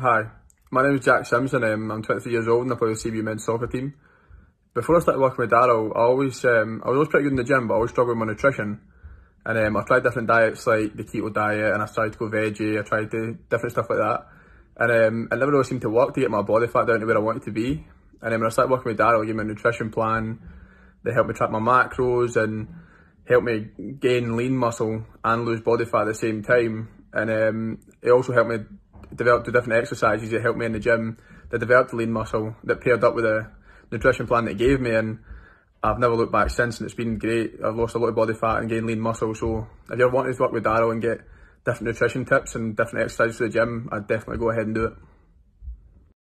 Hi, my name is Jack Simpson. Um, I'm 23 years old and I play with the CB men's soccer team. Before I started working with Daryl, I always um, I was always pretty good in the gym, but I always struggled with my nutrition. And um, I tried different diets like the keto diet, and I tried to go veggie. I tried to different stuff like that, and um, it never really seemed to work to get my body fat down to where I wanted to be. And then when I started working with Daryl, he gave me a nutrition plan. They helped me track my macros and helped me gain lean muscle and lose body fat at the same time. And um, it also helped me developed the different exercises that helped me in the gym, that developed the lean muscle, that paired up with the nutrition plan that gave me. And I've never looked back since and it's been great. I've lost a lot of body fat and gained lean muscle. So if you ever wanted to work with Daryl and get different nutrition tips and different exercises for the gym, I'd definitely go ahead and do it.